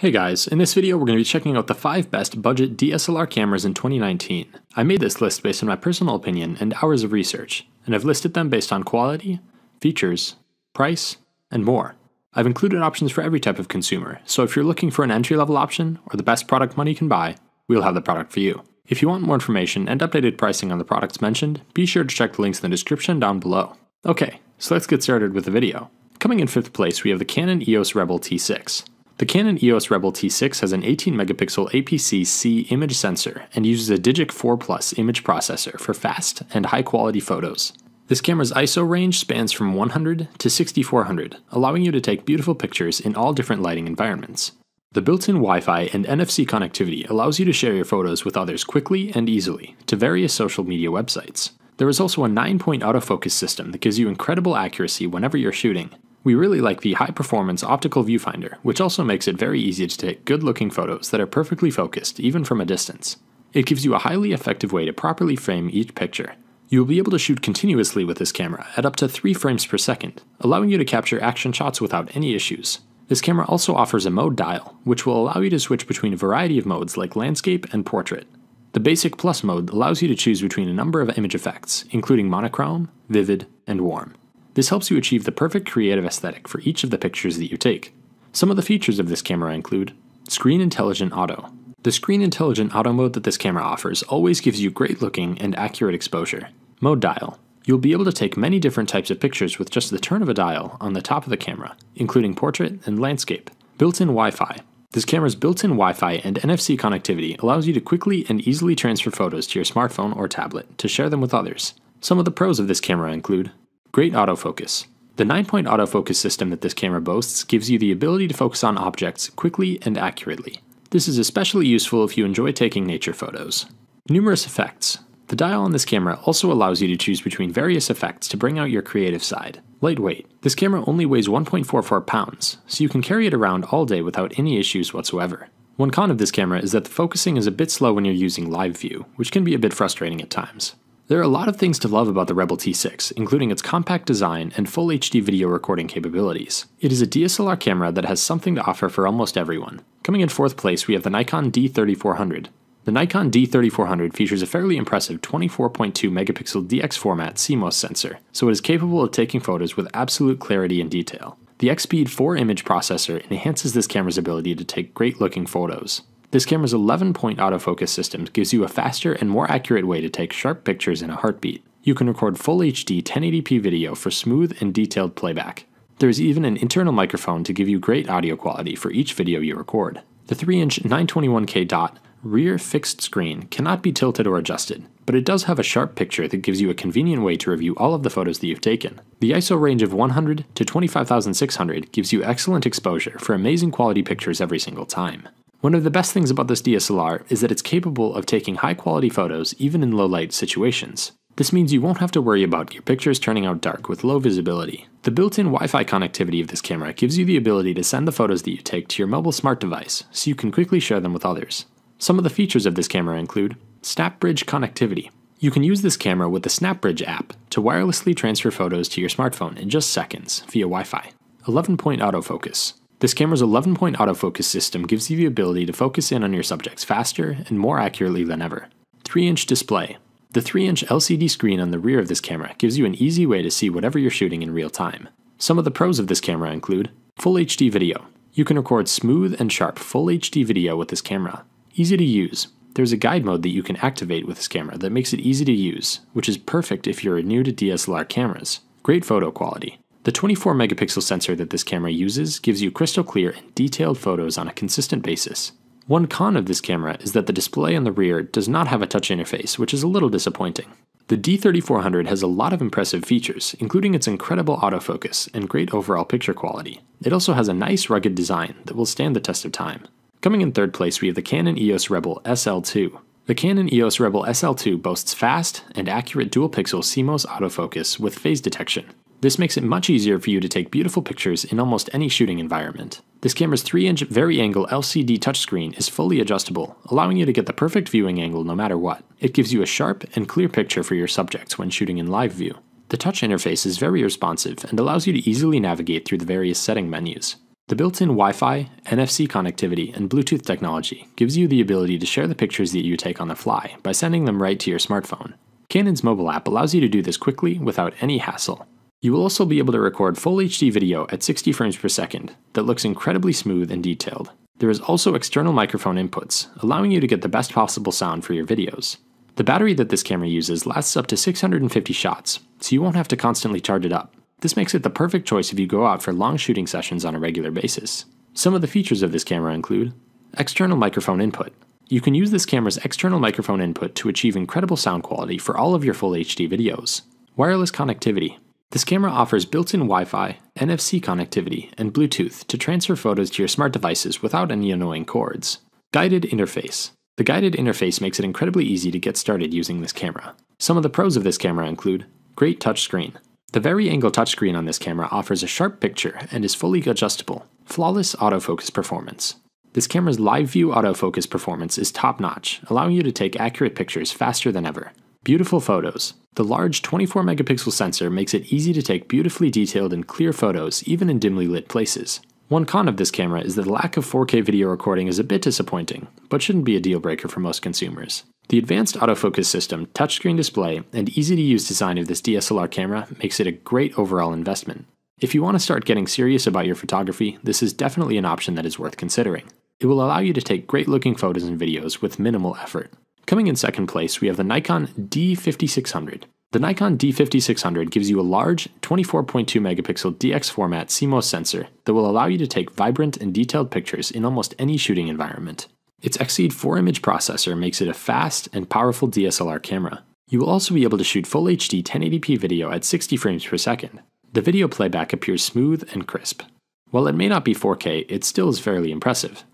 Hey guys, in this video we're going to be checking out the 5 best budget DSLR cameras in 2019. I made this list based on my personal opinion and hours of research, and I've listed them based on quality, features, price, and more. I've included options for every type of consumer, so if you're looking for an entry-level option or the best product money can buy, we'll have the product for you. If you want more information and updated pricing on the products mentioned, be sure to check the links in the description down below. Okay, so let's get started with the video. Coming in 5th place we have the Canon EOS Rebel T6. The Canon EOS Rebel T6 has an 18 megapixel APS C image sensor and uses a Digic 4 Plus image processor for fast and high quality photos. This camera's ISO range spans from 100 to 6400, allowing you to take beautiful pictures in all different lighting environments. The built-in Wi-Fi and NFC connectivity allows you to share your photos with others quickly and easily to various social media websites. There is also a 9-point autofocus system that gives you incredible accuracy whenever you're shooting, we really like the high performance optical viewfinder, which also makes it very easy to take good looking photos that are perfectly focused, even from a distance. It gives you a highly effective way to properly frame each picture. You will be able to shoot continuously with this camera at up to 3 frames per second, allowing you to capture action shots without any issues. This camera also offers a mode dial, which will allow you to switch between a variety of modes like landscape and portrait. The Basic Plus mode allows you to choose between a number of image effects, including monochrome, vivid, and warm. This helps you achieve the perfect creative aesthetic for each of the pictures that you take. Some of the features of this camera include Screen Intelligent Auto. The Screen Intelligent Auto mode that this camera offers always gives you great looking and accurate exposure. Mode Dial. You'll be able to take many different types of pictures with just the turn of a dial on the top of the camera, including portrait and landscape. Built-in Wi-Fi. This camera's built-in Wi-Fi and NFC connectivity allows you to quickly and easily transfer photos to your smartphone or tablet to share them with others. Some of the pros of this camera include Great autofocus. The 9-point autofocus system that this camera boasts gives you the ability to focus on objects quickly and accurately. This is especially useful if you enjoy taking nature photos. Numerous effects. The dial on this camera also allows you to choose between various effects to bring out your creative side. Lightweight. This camera only weighs 1.44 pounds, so you can carry it around all day without any issues whatsoever. One con of this camera is that the focusing is a bit slow when you're using live view, which can be a bit frustrating at times. There are a lot of things to love about the Rebel T6, including its compact design and full HD video recording capabilities. It is a DSLR camera that has something to offer for almost everyone. Coming in fourth place, we have the Nikon D3400. The Nikon D3400 features a fairly impressive 24.2 megapixel DX format CMOS sensor, so it is capable of taking photos with absolute clarity and detail. The Xpeed 4 image processor enhances this camera's ability to take great looking photos. This camera's 11-point autofocus system gives you a faster and more accurate way to take sharp pictures in a heartbeat. You can record full HD 1080p video for smooth and detailed playback. There is even an internal microphone to give you great audio quality for each video you record. The 3-inch 921K dot rear fixed screen cannot be tilted or adjusted, but it does have a sharp picture that gives you a convenient way to review all of the photos that you've taken. The ISO range of 100 to 25600 gives you excellent exposure for amazing quality pictures every single time. One of the best things about this DSLR is that it's capable of taking high quality photos even in low light situations. This means you won't have to worry about your pictures turning out dark with low visibility. The built-in Wi-Fi connectivity of this camera gives you the ability to send the photos that you take to your mobile smart device, so you can quickly share them with others. Some of the features of this camera include SnapBridge connectivity. You can use this camera with the SnapBridge app to wirelessly transfer photos to your smartphone in just seconds via Wi-Fi. 11-point autofocus. This camera's 11-point autofocus system gives you the ability to focus in on your subjects faster and more accurately than ever. 3-inch display. The 3-inch LCD screen on the rear of this camera gives you an easy way to see whatever you're shooting in real time. Some of the pros of this camera include Full HD video. You can record smooth and sharp Full HD video with this camera. Easy to use. There's a guide mode that you can activate with this camera that makes it easy to use, which is perfect if you're new to DSLR cameras. Great photo quality. The 24 megapixel sensor that this camera uses gives you crystal clear and detailed photos on a consistent basis. One con of this camera is that the display on the rear does not have a touch interface, which is a little disappointing. The D3400 has a lot of impressive features, including its incredible autofocus and great overall picture quality. It also has a nice rugged design that will stand the test of time. Coming in third place, we have the Canon EOS Rebel SL2. The Canon EOS Rebel SL2 boasts fast and accurate dual-pixel CMOS autofocus with phase detection, this makes it much easier for you to take beautiful pictures in almost any shooting environment. This camera's 3-inch vari-angle LCD touchscreen is fully adjustable, allowing you to get the perfect viewing angle no matter what. It gives you a sharp and clear picture for your subjects when shooting in live view. The touch interface is very responsive and allows you to easily navigate through the various setting menus. The built-in Wi-Fi, NFC connectivity, and Bluetooth technology gives you the ability to share the pictures that you take on the fly by sending them right to your smartphone. Canon's mobile app allows you to do this quickly without any hassle. You will also be able to record full HD video at 60 frames per second that looks incredibly smooth and detailed. There is also external microphone inputs, allowing you to get the best possible sound for your videos. The battery that this camera uses lasts up to 650 shots, so you won't have to constantly charge it up. This makes it the perfect choice if you go out for long shooting sessions on a regular basis. Some of the features of this camera include External microphone input. You can use this camera's external microphone input to achieve incredible sound quality for all of your full HD videos. Wireless connectivity. This camera offers built-in Wi-Fi, NFC connectivity, and Bluetooth to transfer photos to your smart devices without any annoying cords. Guided interface. The guided interface makes it incredibly easy to get started using this camera. Some of the pros of this camera include great touchscreen. The very angle touchscreen on this camera offers a sharp picture and is fully adjustable, flawless autofocus performance. This camera's live view autofocus performance is top notch, allowing you to take accurate pictures faster than ever. Beautiful photos. The large 24 megapixel sensor makes it easy to take beautifully detailed and clear photos, even in dimly lit places. One con of this camera is that the lack of 4K video recording is a bit disappointing, but shouldn't be a deal breaker for most consumers. The advanced autofocus system, touchscreen display, and easy to use design of this DSLR camera makes it a great overall investment. If you want to start getting serious about your photography, this is definitely an option that is worth considering. It will allow you to take great looking photos and videos with minimal effort. Coming in second place, we have the Nikon D5600. The Nikon D5600 gives you a large 24.2 megapixel DX format CMOS sensor that will allow you to take vibrant and detailed pictures in almost any shooting environment. Its Exceed 4 image processor makes it a fast and powerful DSLR camera. You will also be able to shoot full HD 1080p video at 60 frames per second. The video playback appears smooth and crisp. While it may not be 4K, it still is fairly impressive.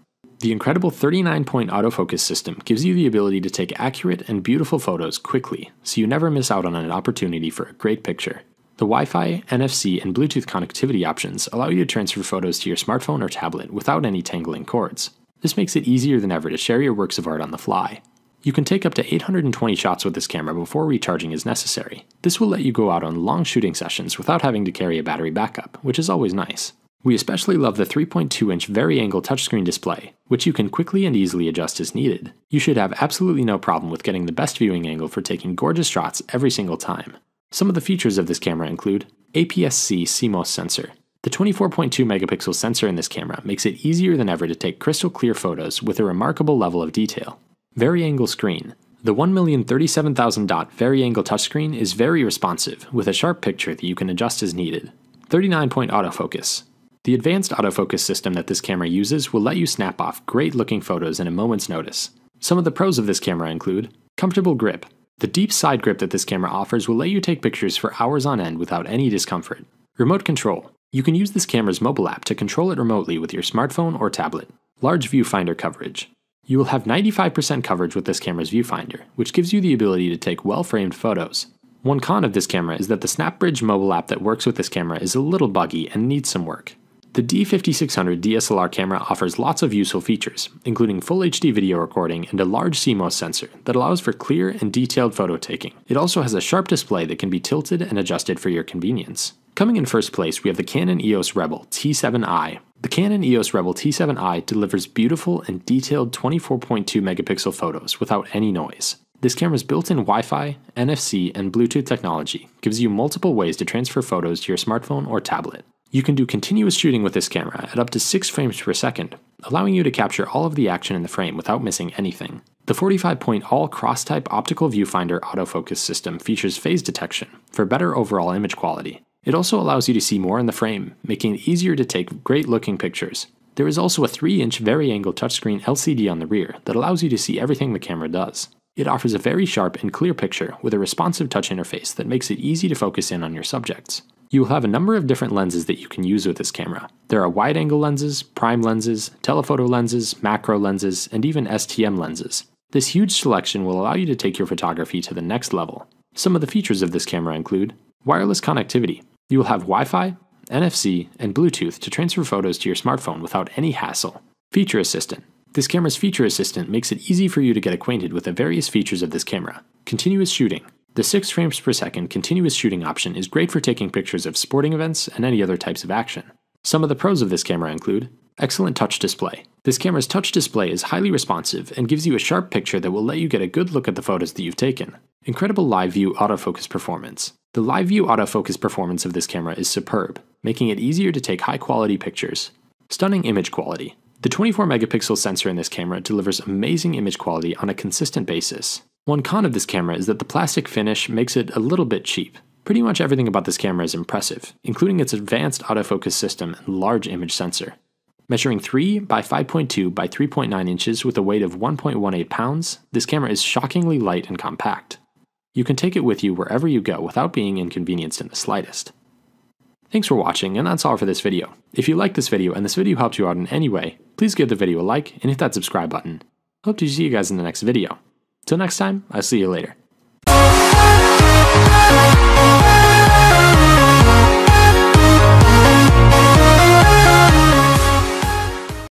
The incredible 39 point autofocus system gives you the ability to take accurate and beautiful photos quickly, so you never miss out on an opportunity for a great picture. The Wi Fi, NFC, and Bluetooth connectivity options allow you to transfer photos to your smartphone or tablet without any tangling cords. This makes it easier than ever to share your works of art on the fly. You can take up to 820 shots with this camera before recharging is necessary. This will let you go out on long shooting sessions without having to carry a battery backup, which is always nice. We especially love the 3.2-inch angle touchscreen display, which you can quickly and easily adjust as needed. You should have absolutely no problem with getting the best viewing angle for taking gorgeous shots every single time. Some of the features of this camera include APS-C CMOS sensor. The 24.2 megapixel sensor in this camera makes it easier than ever to take crystal clear photos with a remarkable level of detail. Variangle screen. The 1,037,000 dot variangle touchscreen is very responsive, with a sharp picture that you can adjust as needed. 39-point autofocus. The advanced autofocus system that this camera uses will let you snap off great looking photos in a moment's notice. Some of the pros of this camera include comfortable grip. The deep side grip that this camera offers will let you take pictures for hours on end without any discomfort. Remote control. You can use this camera's mobile app to control it remotely with your smartphone or tablet. Large viewfinder coverage. You will have 95% coverage with this camera's viewfinder, which gives you the ability to take well-framed photos. One con of this camera is that the SnapBridge mobile app that works with this camera is a little buggy and needs some work. The D5600 DSLR camera offers lots of useful features, including full HD video recording and a large CMOS sensor that allows for clear and detailed photo taking. It also has a sharp display that can be tilted and adjusted for your convenience. Coming in first place, we have the Canon EOS Rebel T7i. The Canon EOS Rebel T7i delivers beautiful and detailed 24.2 megapixel photos without any noise. This camera's built-in Wi-Fi, NFC, and Bluetooth technology gives you multiple ways to transfer photos to your smartphone or tablet. You can do continuous shooting with this camera at up to 6 frames per second, allowing you to capture all of the action in the frame without missing anything. The 45-point all cross-type optical viewfinder autofocus system features phase detection for better overall image quality. It also allows you to see more in the frame, making it easier to take great looking pictures. There is also a 3-inch vari-angle touchscreen LCD on the rear that allows you to see everything the camera does. It offers a very sharp and clear picture with a responsive touch interface that makes it easy to focus in on your subjects. You'll have a number of different lenses that you can use with this camera. There are wide angle lenses, prime lenses, telephoto lenses, macro lenses, and even STM lenses. This huge selection will allow you to take your photography to the next level. Some of the features of this camera include wireless connectivity. You will have Wi-Fi, NFC, and Bluetooth to transfer photos to your smartphone without any hassle. Feature Assistant. This camera's feature assistant makes it easy for you to get acquainted with the various features of this camera. Continuous shooting. The 6 frames per second continuous shooting option is great for taking pictures of sporting events and any other types of action. Some of the pros of this camera include excellent touch display. This camera's touch display is highly responsive and gives you a sharp picture that will let you get a good look at the photos that you've taken. Incredible live view autofocus performance. The live view autofocus performance of this camera is superb, making it easier to take high quality pictures. Stunning image quality. The 24 megapixel sensor in this camera delivers amazing image quality on a consistent basis. One con of this camera is that the plastic finish makes it a little bit cheap. Pretty much everything about this camera is impressive, including its advanced autofocus system and large image sensor. Measuring 3 by 5.2 by 3.9 inches with a weight of 1.18 pounds, this camera is shockingly light and compact. You can take it with you wherever you go without being inconvenienced in the slightest. Thanks for watching, and that's all for this video. If you liked this video and this video helped you out in any way, please give the video a like and hit that subscribe button. Hope to see you guys in the next video. Till next time, I'll see you later.